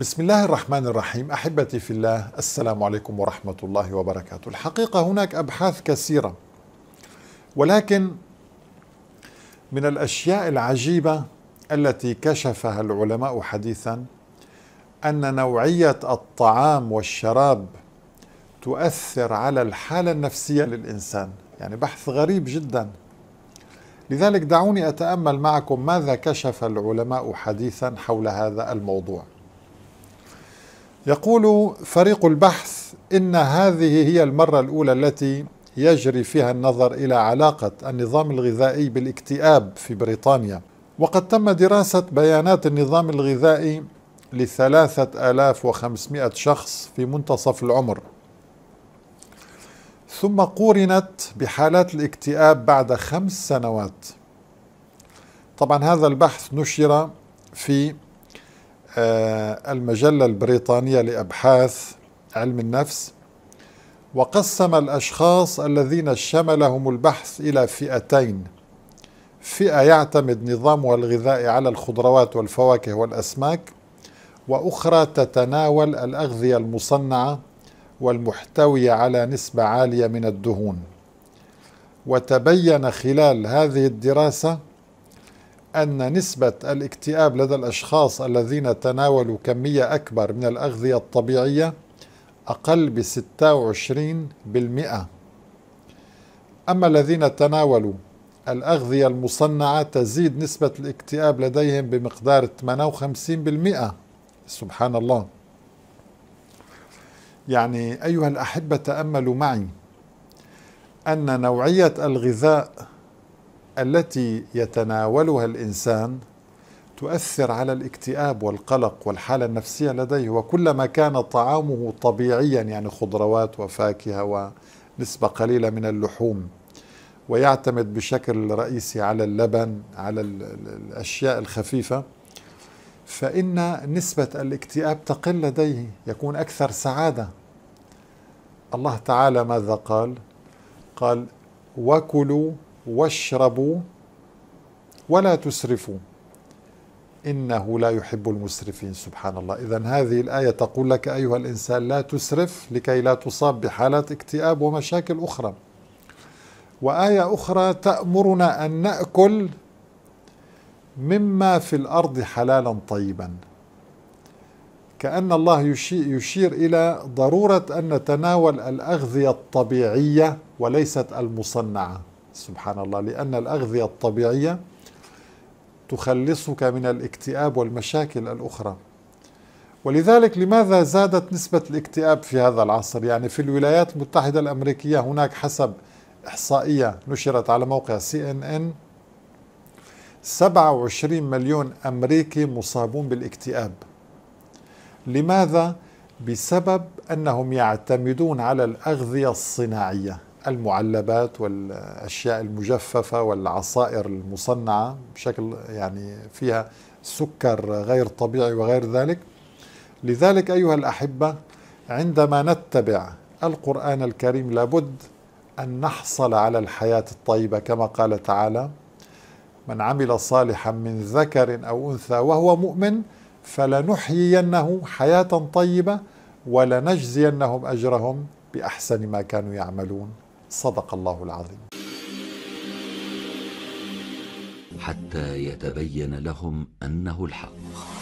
بسم الله الرحمن الرحيم احبتي في الله السلام عليكم ورحمه الله وبركاته الحقيقه هناك ابحاث كثيره ولكن من الاشياء العجيبه التي كشفها العلماء حديثا ان نوعيه الطعام والشراب تؤثر على الحاله النفسيه للانسان يعني بحث غريب جدا لذلك دعوني اتامل معكم ماذا كشف العلماء حديثا حول هذا الموضوع يقول فريق البحث إن هذه هي المرة الأولى التي يجري فيها النظر إلى علاقة النظام الغذائي بالاكتئاب في بريطانيا وقد تم دراسة بيانات النظام الغذائي لثلاثة آلاف وخمسمائة شخص في منتصف العمر ثم قورنت بحالات الاكتئاب بعد خمس سنوات طبعا هذا البحث نشر في آه، المجلة البريطانية لأبحاث علم النفس وقسم الأشخاص الذين شملهم البحث إلى فئتين فئة يعتمد نظامها الغذائي على الخضروات والفواكه والأسماك وأخرى تتناول الأغذية المصنعة والمحتوية على نسبة عالية من الدهون وتبين خلال هذه الدراسة أن نسبة الاكتئاب لدى الأشخاص الذين تناولوا كمية أكبر من الأغذية الطبيعية أقل ب 26% أما الذين تناولوا الأغذية المصنعة تزيد نسبة الاكتئاب لديهم بمقدار 58% سبحان الله يعني أيها الأحبة تأملوا معي أن نوعية الغذاء التي يتناولها الانسان تؤثر على الاكتئاب والقلق والحاله النفسيه لديه وكلما كان طعامه طبيعيا يعني خضروات وفاكهه ونسبه قليله من اللحوم ويعتمد بشكل رئيسي على اللبن على الاشياء الخفيفه فان نسبه الاكتئاب تقل لديه يكون اكثر سعاده الله تعالى ماذا قال قال وكلوا واشربوا ولا تسرفوا إنه لا يحب المسرفين سبحان الله إذا هذه الآية تقول لك أيها الإنسان لا تسرف لكي لا تصاب بحالات اكتئاب ومشاكل أخرى وآية أخرى تأمرنا أن نأكل مما في الأرض حلالا طيبا كأن الله يشير إلى ضرورة أن نتناول الأغذية الطبيعية وليست المصنعة سبحان الله لأن الأغذية الطبيعية تخلصك من الاكتئاب والمشاكل الأخرى ولذلك لماذا زادت نسبة الاكتئاب في هذا العصر يعني في الولايات المتحدة الأمريكية هناك حسب إحصائية نشرت على موقع سي ان ان 27 مليون أمريكي مصابون بالاكتئاب لماذا؟ بسبب أنهم يعتمدون على الأغذية الصناعية المعلبات والاشياء المجففه والعصائر المصنعه بشكل يعني فيها سكر غير طبيعي وغير ذلك لذلك ايها الاحبه عندما نتبع القران الكريم لابد ان نحصل على الحياه الطيبه كما قال تعالى من عمل صالحا من ذكر او انثى وهو مؤمن فلنحيينه حياه طيبه ولنجزينهم اجرهم باحسن ما كانوا يعملون صدق الله العظيم حتى يتبين لهم أنه الحق